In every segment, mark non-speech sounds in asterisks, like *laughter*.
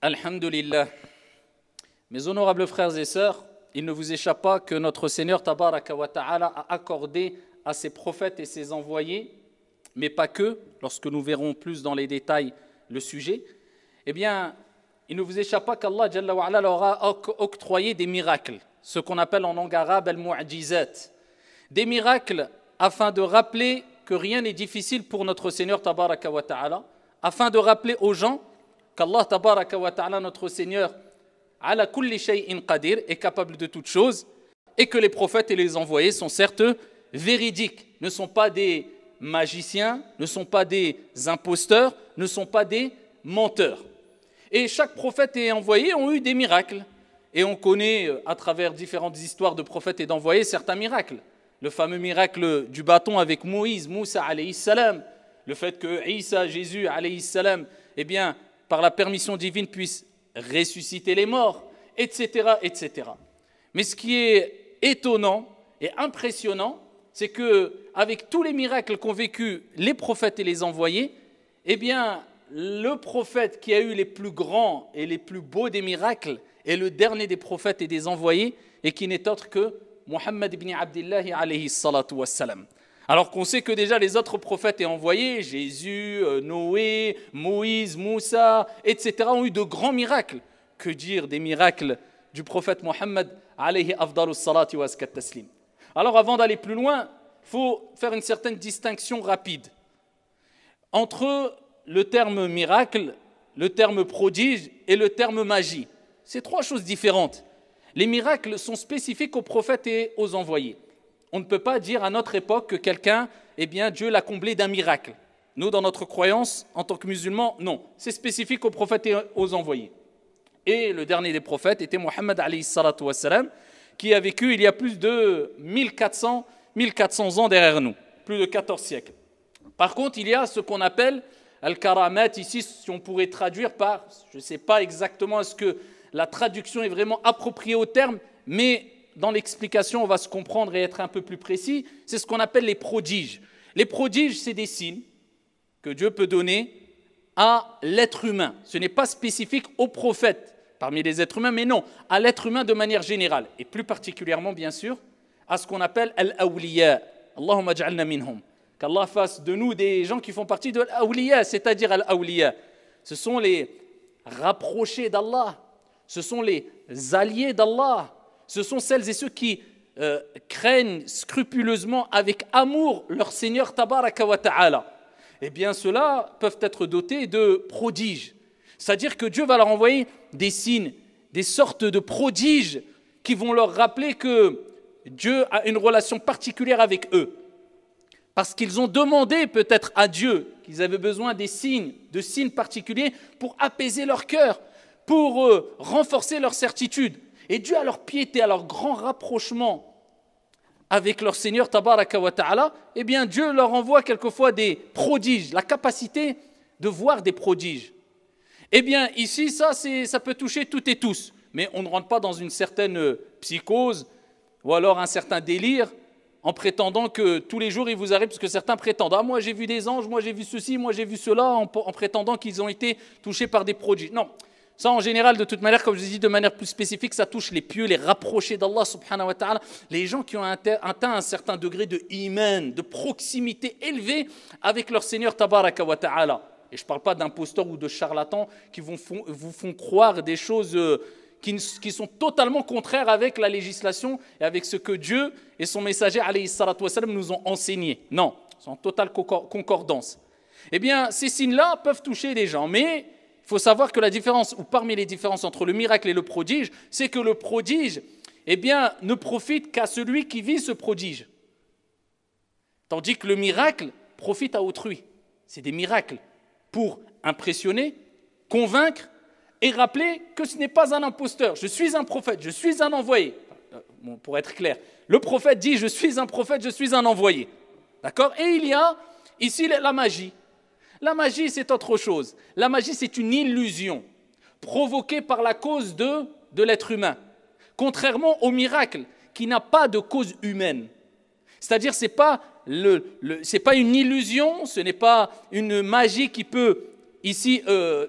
Alhamdulillah. Mes honorables frères et sœurs, il ne vous échappe pas que notre Seigneur Tabaraka wa Ta'ala a accordé à ses prophètes et ses envoyés, mais pas que, lorsque nous verrons plus dans les détails le sujet, eh bien, il ne vous échappe pas qu'Allah Jalla leur a octroyé des miracles, ce qu'on appelle en langue arabe al-mu'jizat. Des miracles afin de rappeler que rien n'est difficile pour notre Seigneur Tabaraka wa Ta'ala, afin de rappeler aux gens qu'Allah wa ta'ala, notre Seigneur, ala kulli shay'in qadir, est capable de toutes choses, et que les prophètes et les envoyés sont certes véridiques, ne sont pas des magiciens, ne sont pas des imposteurs, ne sont pas des menteurs. Et chaque prophète et envoyé ont eu des miracles. Et on connaît euh, à travers différentes histoires de prophètes et d'envoyés certains miracles. Le fameux miracle du bâton avec Moïse, Moussa alayhi salam, le fait que Isa, Jésus alayhi salam, eh bien, par la permission divine, puisse ressusciter les morts, etc., etc. Mais ce qui est étonnant et impressionnant, c'est que avec tous les miracles qu'ont vécus les prophètes et les envoyés, eh bien, le prophète qui a eu les plus grands et les plus beaux des miracles est le dernier des prophètes et des envoyés, et qui n'est autre que Mohammed ibn Abdullah alayhi salatu wassalam. Alors qu'on sait que déjà les autres prophètes et envoyés, Jésus, euh, Noé, Moïse, Moussa, etc., ont eu de grands miracles. Que dire des miracles du prophète Mohammed Alors avant d'aller plus loin, il faut faire une certaine distinction rapide entre le terme miracle, le terme prodige et le terme magie. C'est trois choses différentes. Les miracles sont spécifiques aux prophètes et aux envoyés on ne peut pas dire à notre époque que quelqu'un, eh bien, Dieu l'a comblé d'un miracle. Nous, dans notre croyance, en tant que musulmans, non. C'est spécifique aux prophètes et aux envoyés. Et le dernier des prophètes était Mohammed qui a vécu il y a plus de 1400, 1400 ans derrière nous, plus de 14 siècles. Par contre, il y a ce qu'on appelle Al-Karamat, ici, si on pourrait traduire par, je ne sais pas exactement est-ce que la traduction est vraiment appropriée au terme, mais dans l'explication, on va se comprendre et être un peu plus précis, c'est ce qu'on appelle les prodiges. Les prodiges, c'est des signes que Dieu peut donner à l'être humain. Ce n'est pas spécifique aux prophètes parmi les êtres humains, mais non, à l'être humain de manière générale, et plus particulièrement, bien sûr, à ce qu'on appelle al-awliya. Allahumma ja'alna minhum. Qu'Allah fasse de nous des gens qui font partie de l'awliya, c'est-à-dire al-awliya. Ce sont les rapprochés d'Allah, ce sont les alliés d'Allah, ce sont celles et ceux qui euh, craignent scrupuleusement avec amour leur Seigneur Tabaraka wa Ta'ala. Eh bien, ceux-là peuvent être dotés de prodiges. C'est-à-dire que Dieu va leur envoyer des signes, des sortes de prodiges qui vont leur rappeler que Dieu a une relation particulière avec eux. Parce qu'ils ont demandé peut-être à Dieu qu'ils avaient besoin des signes, de signes particuliers pour apaiser leur cœur, pour euh, renforcer leur certitude. Et Dieu, à leur piété, à leur grand rapprochement avec leur Seigneur Tabaraka wa Ta'ala, eh bien Dieu leur envoie quelquefois des prodiges, la capacité de voir des prodiges. Eh bien ici, ça, ça peut toucher toutes et tous, mais on ne rentre pas dans une certaine euh, psychose ou alors un certain délire en prétendant que tous les jours il vous arrive, parce que certains prétendent Ah, moi j'ai vu des anges, moi j'ai vu ceci, moi j'ai vu cela, en prétendant qu'ils ont été touchés par des prodiges. Non, ça, en général, de toute manière, comme je dis, de manière plus spécifique, ça touche les pieux, les rapprochés d'Allah subhanahu wa ta'ala, les gens qui ont atteint un certain degré de iman, de proximité élevée avec leur Seigneur tabaraka wa ta'ala. Et je ne parle pas d'imposteurs ou de charlatans qui vont, vous font croire des choses euh, qui, sont totalement contraires avec la législation et avec ce que Dieu et son messager wassalam, nous ont enseigné. Non, c'est en totale concordance. Eh bien, ces signes-là peuvent toucher les gens, mais il faut savoir que la différence, ou parmi les différences entre le miracle et le prodige, c'est que le prodige, eh bien, ne profite qu'à celui qui vit ce prodige. Tandis que le miracle profite à autrui. C'est des miracles pour impressionner, convaincre et rappeler que ce n'est pas un imposteur. Je suis un prophète, je suis un envoyé. Euh, pour être clair, le prophète dit je suis un prophète, je suis un envoyé. D'accord Et il y a ici la magie. La magie, c'est autre chose. La magie, c'est une illusion provoquée par la cause de, de l'être humain, contrairement au miracle qui n'a pas de cause humaine. C'est-à-dire, ce n'est pas, le, pas, une illusion, ce n'est pas une magie qui peut ici euh,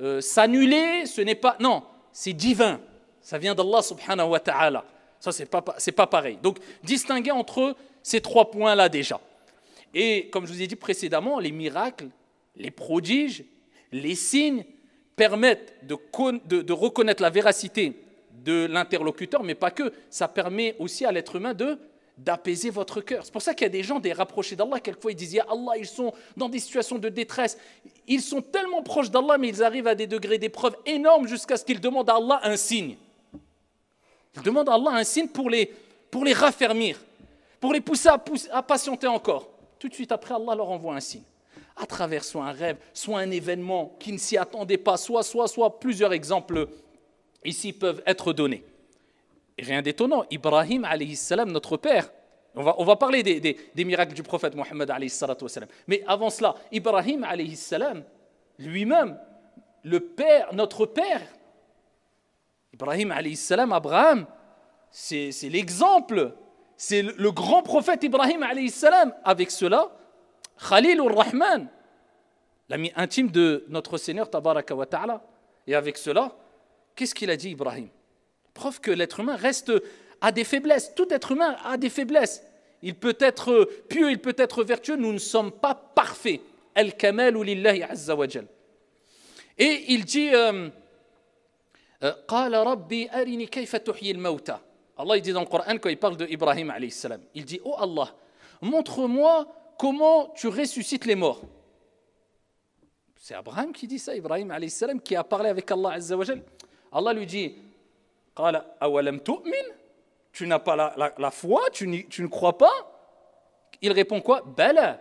euh, s'annuler, ce n'est pas... Non, c'est divin. Ça vient d'Allah subhanahu wa ta'ala. Ça, ce n'est pas pareil. Donc, distinguer entre ces trois points-là déjà. Et comme je vous ai dit précédemment, les miracles, les prodiges, les signes permettent de, reconnaître la véracité de l'interlocuteur, mais pas que. Ça permet aussi à l'être humain de d'apaiser votre cœur. C'est pour ça qu'il y a des gens, des rapprochés d'Allah, quelquefois ils disent, Allah, ils sont dans des situations de détresse. Ils sont tellement proches d'Allah, mais ils arrivent à des degrés d'épreuve énormes jusqu'à ce qu'ils demandent à Allah un signe. Ils demandent à Allah un signe pour les, pour les raffermir, pour les pousser à patienter encore. Tout de suite après, Allah leur envoie un signe. À travers soit un rêve, soit un événement qui ne s'y attendait pas, soit, soit, soit plusieurs exemples ici peuvent être donnés. rien d'étonnant, Ibrahim, salam, notre père, on va, on va parler des, miracles du prophète Mohammed. Mais avant cela, Ibrahim, salam, lui-même, le père, notre père, Ibrahim, salam, Abraham, c'est l'exemple c'est le grand prophète Ibrahim alayhi salam avec cela, Khalil rahman l'ami intime de notre Seigneur Tabaraka wa Ta'ala. Et avec cela, qu'est-ce qu'il a dit Ibrahim Preuve que l'être humain reste à des faiblesses. Tout être humain a des faiblesses. Il peut être pieux, il peut être vertueux, nous ne sommes pas parfaits. Al-kamal ou lillahi azza Et il dit euh, euh, Allah dit dans le Coran quand il parle de Ibrahim il dit "Oh Allah, montre-moi comment tu ressuscites les morts." C'est Abraham qui dit ça, Ibrahim alayhi qui a parlé avec Allah azza Allah lui dit Tu n'as pas la, foi, tu, ne crois pas Il répond quoi belle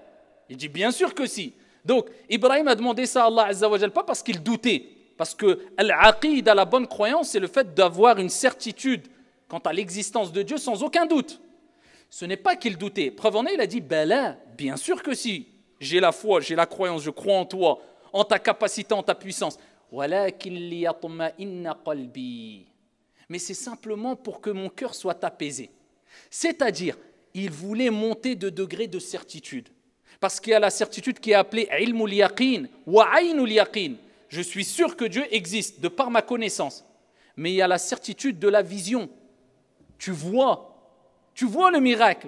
Il dit bien sûr que si. Donc Ibrahim a demandé ça à Allah azza pas parce qu'il doutait, parce que al à la bonne croyance, c'est le fait d'avoir une certitude quant à l'existence de Dieu sans aucun doute. Ce n'est pas qu'il doutait. Preuve en est, il a dit Ben bien sûr que si. J'ai la foi, j'ai la croyance, je crois en toi, en ta capacité, en ta puissance. Mais c'est simplement pour que mon cœur soit apaisé. C'est-à-dire, il voulait monter de degré de certitude. Parce qu'il y a la certitude qui est appelée ilmul yaqin wa yaqin. Je suis sûr que Dieu existe de par ma connaissance. Mais il y a la certitude de la vision, tu vois, tu vois le miracle.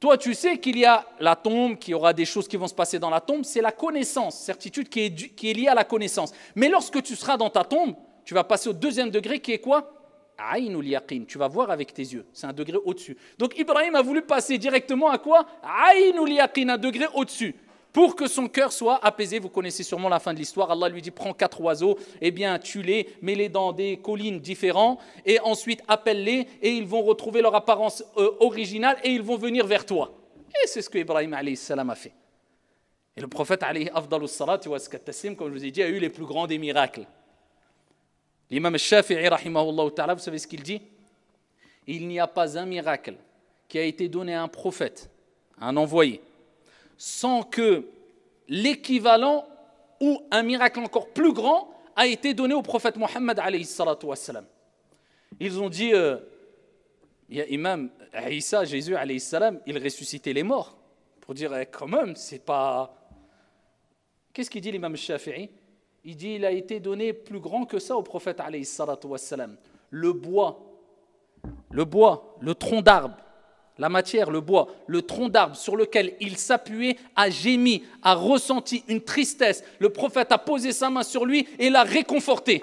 Toi, tu sais qu'il y a la tombe, qu'il y aura des choses qui vont se passer dans la tombe, c'est la connaissance, certitude qui est, liée à la connaissance. Mais lorsque tu seras dans ta tombe, tu vas passer au deuxième degré qui est quoi Ainul yaqin, tu vas voir avec tes yeux, c'est un degré au-dessus. Donc Ibrahim a voulu passer directement à quoi Ainul yaqin, un degré au-dessus pour que son cœur soit apaisé. Vous connaissez sûrement la fin de l'histoire. Allah lui dit prends quatre oiseaux, et eh bien tue-les, mets-les dans des collines différentes, et ensuite appelle-les, et ils vont retrouver leur apparence euh, originale, et ils vont venir vers toi. Et c'est ce que Ibrahim a fait. Et le prophète comme je vous ai dit, a eu les plus grands des miracles. L'imam Shafi'i vous savez ce qu'il dit Il n'y a pas un miracle qui a été donné à un prophète, à un envoyé, sans que l'équivalent ou un miracle encore plus grand a été donné au prophète Mohammed. Ils ont dit, euh, il y a Imam Isa, Jésus, salam, il ressuscitait les morts. Pour dire, eh, quand même, c'est pas. Qu'est-ce qu'il dit l'imam Shafi'i Il dit, il a été donné plus grand que ça au prophète. Le bois, le bois, le tronc d'arbre la matière, le bois, le tronc d'arbre sur lequel il s'appuyait, a gémi, a ressenti une tristesse. Le prophète a posé sa main sur lui et l'a réconforté.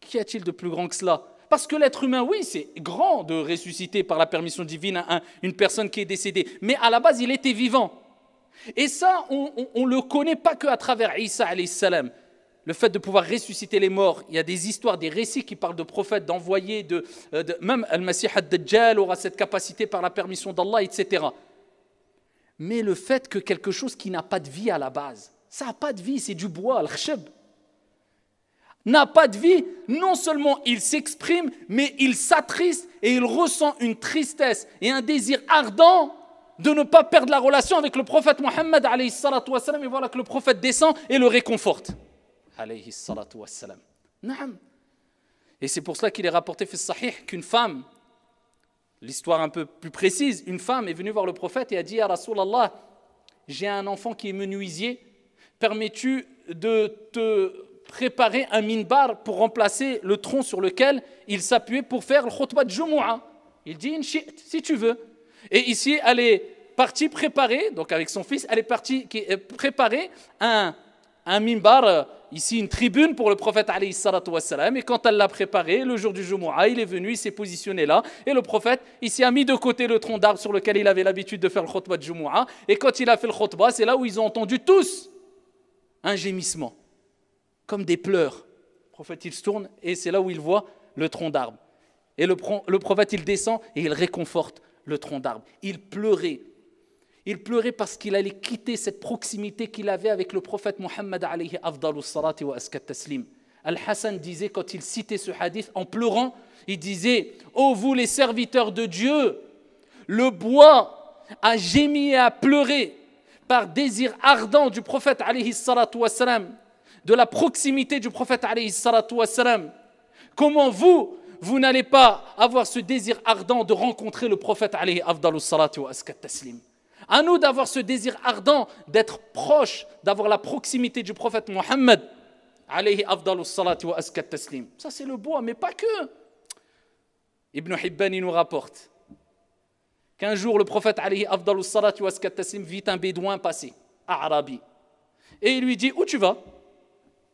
Qu'y a-t-il de plus grand que cela Parce que l'être humain, oui, c'est grand de ressusciter par la permission divine une personne qui est décédée, mais à la base, il était vivant. Et ça, on, ne le connaît pas qu'à travers Isa salam le fait de pouvoir ressusciter les morts, il y a des histoires, des récits qui parlent de prophètes, d'envoyés, de, euh, même Al-Masih ad dajjal aura cette capacité par la permission d'Allah, etc. Mais le fait que quelque chose qui n'a pas de vie à la base, ça n'a pas de vie, c'est du bois, al-khshab, n'a pas de vie, non seulement il s'exprime, mais il s'attriste et il ressent une tristesse et un désir ardent de ne pas perdre la relation avec le prophète Mohammed. Et voilà que le prophète descend et le réconforte. Et c'est pour cela qu'il est rapporté fait sahih qu'une femme, l'histoire un peu plus précise, une femme est venue voir le prophète et a dit à Rasulallah, j'ai un enfant qui est menuisier, permets-tu de te préparer un minbar pour remplacer le tronc sur lequel il s'appuyait pour faire le khutbah de Jumu'ah Il dit, si tu veux. Et ici, elle est partie préparer, donc avec son fils, elle est partie préparer un, un mimbar euh, ici une tribune pour le prophète alayhi wassalam, et quand elle l'a préparée, le jour du Jumu'ah, il est venu, il s'est positionné là, et le prophète, ici a mis de côté le tronc d'arbre sur lequel il avait l'habitude de faire le khutbah de Jumu'ah, et quand il a fait le khutbah, c'est là où ils ont entendu tous un gémissement, comme des pleurs. Le prophète, il se tourne, et c'est là où il voit le tronc d'arbre. Et le prophète, il descend, et il réconforte le tronc d'arbre. Il pleurait il pleurait parce qu'il allait quitter cette proximité qu'il avait avec le prophète Mohammed alayhi salati wa taslim. Al-Hassan disait, quand il citait ce hadith, en pleurant, il disait Ô oh, vous les serviteurs de Dieu, le bois a gémi et a pleuré par désir ardent du prophète alayhi s-salam, de la proximité du prophète alayhi s-salam. Comment vous, vous n'allez pas avoir ce désir ardent de rencontrer le prophète alayhi salatu taslim a nous d'avoir ce désir ardent d'être proche, d'avoir la proximité du prophète Mohammed. Ça c'est le bois, mais pas que. Ibn Hibban nous rapporte qu'un jour le prophète alayhi vit un bédouin passer à Arabi. Et il lui dit Où tu vas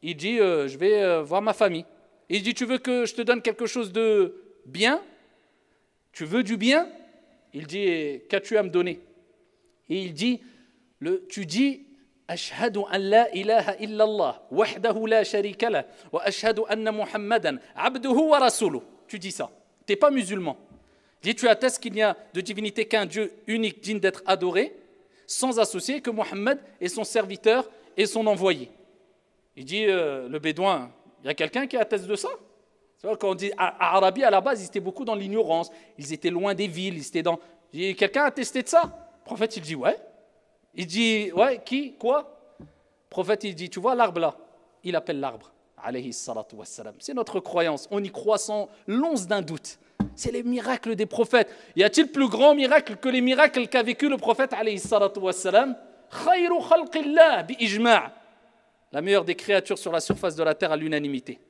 Il dit euh, Je vais euh, voir ma famille. il dit Tu veux que je te donne quelque chose de bien Tu veux du bien Il dit Qu'as-tu à me donner et il dit, le, tu dis, wahdahu la sharika wa ash'hadu anna muhammadan, abduhu wa tu dis ça tu n'es pas musulman dis tu attestes qu'il n'y a de divinité qu'un Dieu unique digne d'être adoré sans associer que Mohammed est son serviteur et son envoyé il dit euh, le bédouin il y a quelqu'un qui atteste de ça c'est vrai quand on dit à, Arabie à la base ils étaient beaucoup dans l'ignorance ils étaient loin des villes ils étaient dans quelqu'un a attesté de ça prophète, il dit, ouais. Il dit, ouais, qui, quoi prophète, il dit, tu vois l'arbre là Il appelle l'arbre, alayhi wassalam. C'est notre croyance. On y croit sans l'once d'un doute. C'est les miracles des prophètes. Y a-t-il plus grand miracle que les miracles qu'a vécu le prophète, alayhi wassalam khalqillah bi La meilleure des créatures sur la surface de la terre à l'unanimité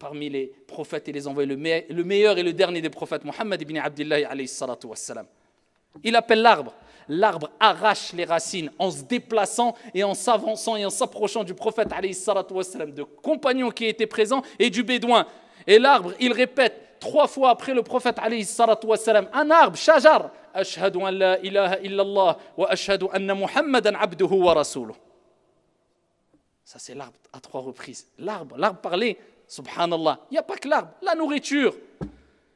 parmi les prophètes et les envoyés, le, meilleur et le dernier des prophètes, Mohammed ibn Abdullah alayhi salatu wassalam. Il appelle l'arbre l'arbre arrache les racines en se déplaçant et en s'avançant et en s'approchant du prophète, wassalam, de compagnons qui étaient présents et du bédouin. Et l'arbre, il répète trois fois après le prophète, wassalam, un arbre, shajar, ashhadu an la ilaha illallah wa ashhadu anna muhammadan abduhu wa rasuluh. Ça, c'est l'arbre à trois reprises. L'arbre, l'arbre parlait, subhanallah. Il n'y a pas que l'arbre, la nourriture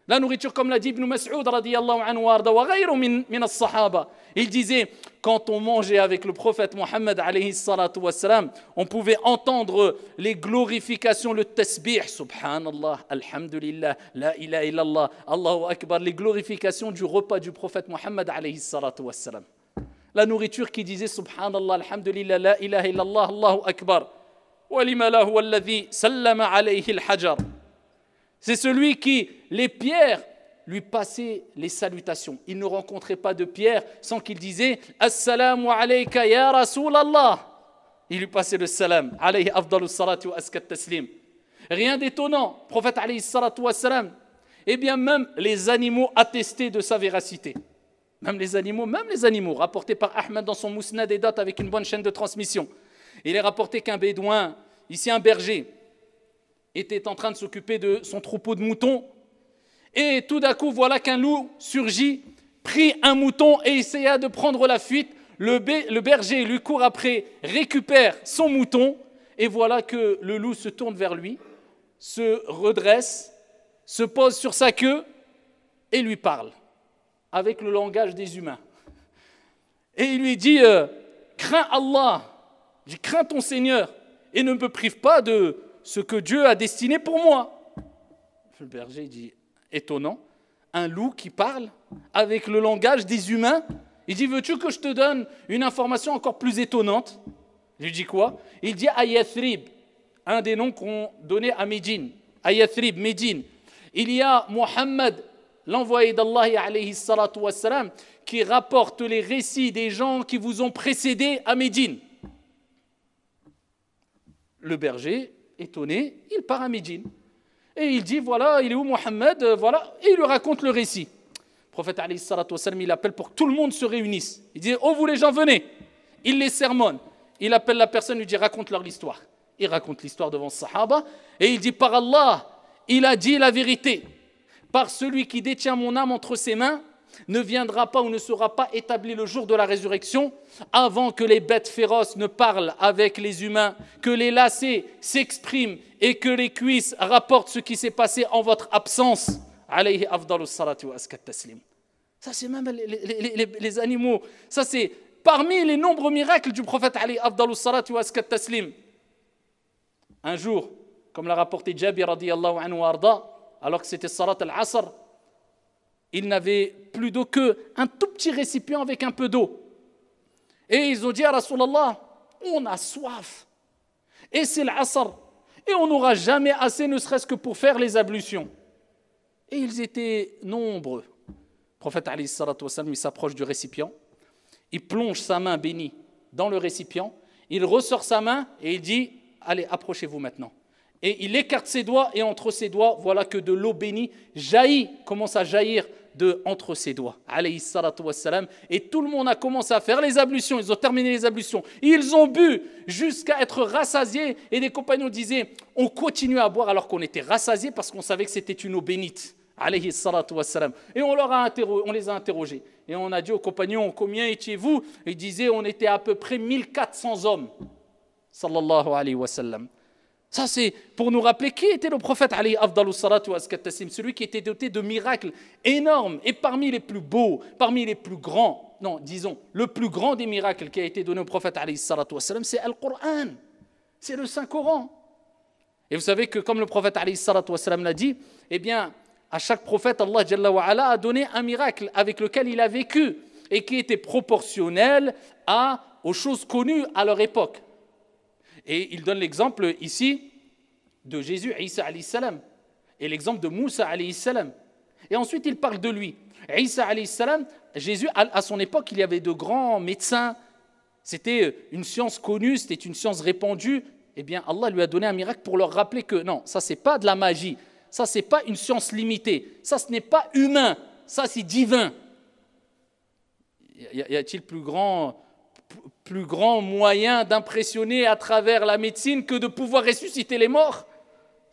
La nourriture, comme l'a dit Ibn Mas'ud, وغيره من, من الصحابة. Il disait, quand on mangeait avec le prophète Mohammed, on pouvait entendre les glorifications, le tasbih, subhanallah, alhamdulillah, la ilaha illallah, Allahu Akbar, les glorifications du repas du prophète Mohammed, La nourriture qui disait, subhanallah, alhamdulillah, la ilaha illallah, Allahu Akbar. wa lima وَلِمَ لَهُ الَّذِي سَلَّمَ عَلَيْهِ الْحَجَرُ C'est celui qui, les pierres, lui passaient les salutations. Il ne rencontrait pas de pierre sans qu'il disait Assalamu alayka ya Rasulallah. Il lui passait le salam. Alayhi afdalu salatu askat taslim. Rien d'étonnant. Prophète alayhi salatu wasalam, Et eh bien même les animaux attestaient de sa véracité. Même les animaux, même les animaux, rapportés par Ahmed dans son Mousnad et dates avec une bonne chaîne de transmission. Il est rapporté qu'un bédouin, ici un berger, était en train de s'occuper de son troupeau de moutons. Et tout d'un coup, voilà qu'un loup surgit, prit un mouton et essaya de prendre la fuite. Le, berger lui court après, récupère son mouton, et voilà que le loup se tourne vers lui, se redresse, se pose sur sa queue et lui parle avec le langage des humains. Et il lui dit, euh, crains Allah, crains ton Seigneur, et ne me prive pas de, ce que Dieu a destiné pour moi. Le berger dit, étonnant, un loup qui parle avec le langage des humains. Il dit, veux-tu que je te donne une information encore plus étonnante Je lui dit quoi Il dit à un des noms qu'on donnait à Médine. Ayathrib, Médine. Il y a Mohammed, l'envoyé d'Allah qui rapporte les récits des gens qui vous ont précédé à Médine. Le berger étonné, il part à Médine. Et il dit, voilà, il est où Mohammed euh, Voilà, et il lui raconte le récit. Le prophète Wasallam il appelle pour que tout le monde se réunisse. Il dit, oh vous les gens, venez. Il les sermonne. Il appelle la personne, il dit, raconte-leur l'histoire. Il raconte l'histoire devant Sahaba. Et il dit, par Allah, il a dit la vérité. Par celui qui détient mon âme entre ses mains, ne viendra pas ou ne sera pas établi le jour de la résurrection avant que les bêtes féroces ne parlent avec les humains, que les lacets s'expriment et que les cuisses rapportent ce qui s'est passé en votre absence. Ça, c'est même les, animaux. Ça, c'est parmi les nombreux miracles du prophète Ali Un jour, comme l'a rapporté Jabir, alors que c'était Salat al-Asr, ils n'avaient plus d'eau qu'un tout petit récipient avec un peu d'eau. Et ils ont dit à Rasulallah, on a soif. Et c'est l'Asr. Et on n'aura jamais assez, ne serait-ce que pour faire les ablutions. Et ils étaient nombreux. Le prophète s'approche du récipient. Il plonge sa main bénie dans le récipient. Il ressort sa main et il dit Allez, approchez-vous maintenant. Et il écarte ses doigts et entre ses doigts, voilà que de l'eau bénie jaillit, commence à jaillir de entre ses doigts. Alayhi Et tout le monde a commencé à faire les ablutions. Ils ont terminé les ablutions. Ils ont bu jusqu'à être rassasiés. Et des compagnons disaient On continue à boire alors qu'on était rassasiés parce qu'on savait que c'était une eau bénite. Alayhi Et on, leur a on les a interrogés. Et on a dit aux compagnons Combien étiez-vous Ils disaient On était à peu près 1400 hommes. Sallallahu alayhi wa sallam. Ça, c'est pour nous rappeler qui était le prophète, Ali celui qui était doté de miracles énormes et parmi les plus beaux, parmi les plus grands, non, disons, le plus grand des miracles qui a été donné au prophète, Ali c'est Al-Qur'an, c'est le Saint-Coran. Et vous savez que, comme le prophète Ali l'a dit, eh bien, à chaque prophète, Allah a donné un miracle avec lequel il a vécu et qui était proportionnel à, aux choses connues à leur époque. Et il donne l'exemple ici de Jésus, Isa salam, et l'exemple de Moussa salam. Et ensuite, il parle de lui. Isa salam, Jésus, à son époque, il y avait de grands médecins. C'était euh, une science connue, c'était une science répandue. Eh bien, Allah lui a donné un miracle pour leur rappeler que non, ça, c'est pas de la magie. Ça, c'est pas une science limitée. Ça, ce n'est pas humain. Ça, c'est divin. Y a-t-il plus grand, plus grand moyen d'impressionner à travers la médecine que de pouvoir ressusciter les morts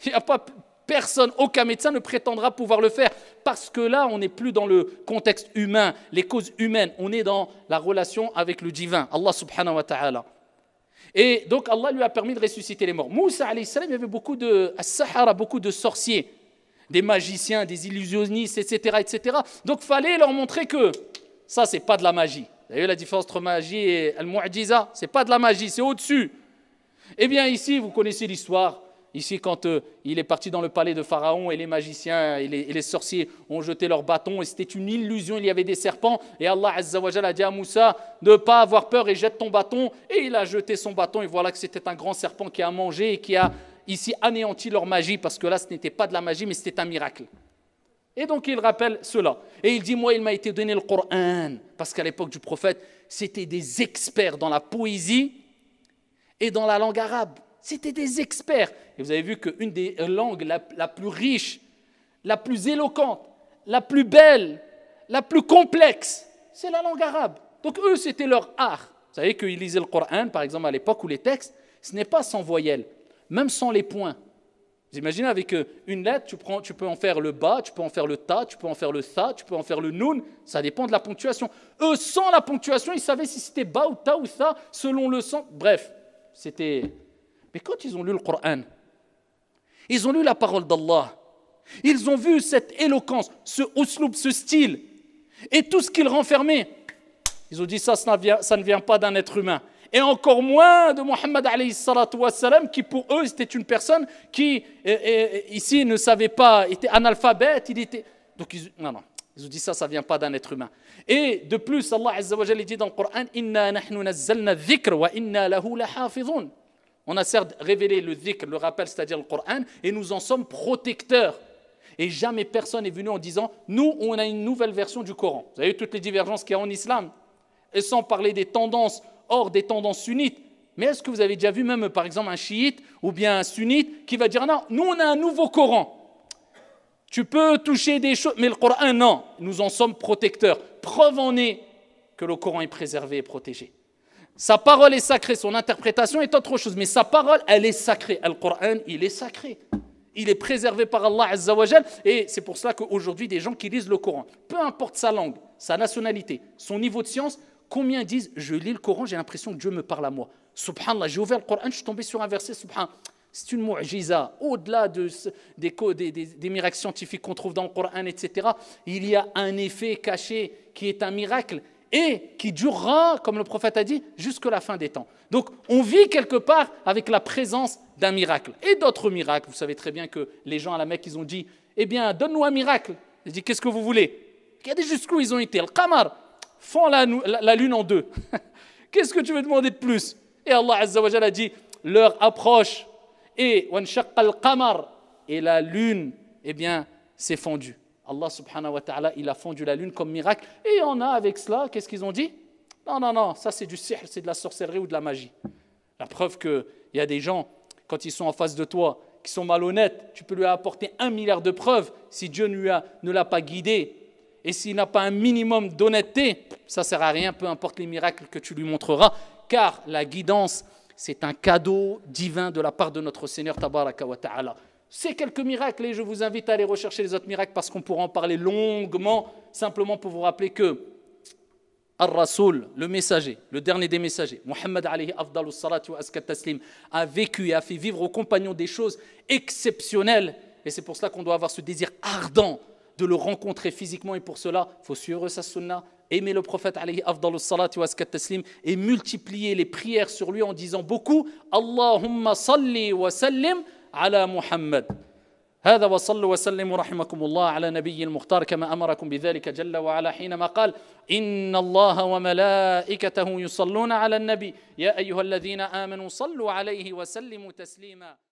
il n'y a pas personne, aucun médecin ne prétendra pouvoir le faire, parce que là, on n'est plus dans le contexte humain, les causes humaines, on est dans la relation avec le divin, Allah subhanahu wa ta'ala. Et donc Allah lui a permis de ressusciter les morts. Moussa alayhi salam, il y avait beaucoup de Sahara, beaucoup de sorciers, des magiciens, des illusionnistes, etc., etc. Donc fallait leur montrer que ça, n'est pas de la magie. Vous avez vu la différence entre magie et al Ce n'est pas de la magie, c'est au-dessus. Eh bien ici, vous connaissez l'histoire Ici, quand euh, il est parti dans le palais de Pharaon et les magiciens et les, sorciers ont jeté leurs bâtons et c'était une illusion, il y avait des serpents. Et Allah Azzawajal a dit à Moussa Ne pas avoir peur et jette ton bâton. Et il a jeté son bâton et voilà que c'était un grand serpent qui a mangé et qui a ici anéanti leur magie parce que là, ce n'était pas de la magie mais c'était un miracle. Et donc il rappelle cela. Et il dit Moi, il m'a été donné le Coran. Parce qu'à l'époque du prophète, c'était des experts dans la poésie et dans la langue arabe. C'était des experts. Et vous avez vu qu'une des langues la, plus riche, la plus éloquente, la plus belle, la plus complexe, c'est la langue arabe. Donc eux, c'était leur art. Vous savez qu'ils lisaient le Coran, par exemple, à l'époque, où les textes, ce n'est pas sans voyelles, même sans les points. Vous imaginez avec euh, une lettre, tu, tu peux en faire le ba, tu peux en faire le ta, tu peux en faire le tha, tu peux en faire le nun, ça dépend de la ponctuation. Eux, sans la ponctuation, ils savaient si c'était ba ou ta ou tha, selon le sens. Bref, c'était mais quand ils ont lu le Coran, ils ont lu la parole d'Allah, ils ont vu cette éloquence, ce ce style, et tout ce qu'il renfermait. Ils ont dit ça, ça, ne vient pas d'un être humain. Et encore moins de Mohammed qui pour eux c'était une personne qui ici ne savait pas, était analphabète, il était... Donc ils, non, non, ils ont dit ça, ça ne vient pas d'un être humain. Et de plus, Allah Azza wa dit dans le Coran, « Inna nahnu nazzalna wa inna lahu on a certes révélé le dhikr, le rappel, c'est-à-dire le Coran, et nous en sommes protecteurs. Et jamais personne n'est venu en disant Nous, on a une nouvelle version du Coran. Vous avez toutes les divergences qu'il y a en islam. Et sans parler des tendances hors des tendances sunnites. Mais est-ce que vous avez déjà vu, même par exemple, un chiite ou bien un sunnite qui va dire Non, nous, on a un nouveau Coran. Tu peux toucher des choses, mais le Coran, non. Nous en sommes protecteurs. Preuve en est que le Coran est préservé et protégé. Sa parole est sacrée, son interprétation est autre chose, mais sa parole, elle est sacrée. Le Coran, il est sacré. Il est préservé par Allah Azzawajal, et c'est pour cela qu'aujourd'hui, des gens qui lisent le Coran, peu importe sa langue, sa nationalité, son niveau de science, combien disent Je lis le Coran, j'ai l'impression que Dieu me parle à moi. Subhanallah, j'ai ouvert le Coran, je suis tombé sur un verset, subhanallah. C'est une mu'jiza. Au-delà de, des, des, des, miracles scientifiques qu'on trouve dans le Coran, etc., il y a un effet caché qui est un miracle et qui durera, comme le prophète a dit, jusqu'à la fin des temps. Donc on vit quelque part avec la présence d'un miracle et d'autres miracles. Vous savez très bien que les gens à la Mecque, ils ont dit, eh bien, donne-nous un miracle. Ils dit, qu'est-ce que vous voulez Regardez jusqu'où ils ont été. Le Qamar, fend la, lune en deux. *laughs* qu'est-ce que tu veux demander de plus Et Allah Azza wa a dit, l'heure approche et, et la lune, eh bien, s'est fendue. Allah subhanahu wa ta'ala, il a fondu la lune comme miracle. Et on a avec cela, qu'est-ce qu'ils ont dit Non, non, non, ça c'est du sihr, c'est de la sorcellerie ou de la magie. La preuve qu'il y a des gens, quand ils sont en face de toi, qui sont malhonnêtes, tu peux lui apporter un milliard de preuves. Si Dieu ne, a, ne l'a pas guidé et s'il n'a pas un minimum d'honnêteté, ça ne sert à rien, peu importe les miracles que tu lui montreras, car la guidance, c'est un cadeau divin de la part de notre Seigneur Tabaraka wa Ta'ala. C'est quelques miracles, et je vous invite à aller rechercher les autres miracles parce qu'on pourra en parler longuement, simplement pour vous rappeler que Ar-Rasoul, le messager, le dernier des messagers, Muhammad alayhi afdalu salatu taslim, a vécu et a fait vivre aux compagnons des choses exceptionnelles. Et c'est pour cela qu'on doit avoir ce désir ardent de le rencontrer physiquement. Et pour cela, il faut suivre sa sunna, aimer le prophète alayhi afdalu salatu taslim et multiplier les prières sur lui en disant beaucoup Allahumma salli wa sallim على محمد هذا وصلوا وسلموا رحمكم الله على نبي المختار كما امركم بذلك جل وعلا حينما قال ان الله وملائكته يصلون على النبي يا ايها الذين امنوا صلوا عليه وسلموا تسليما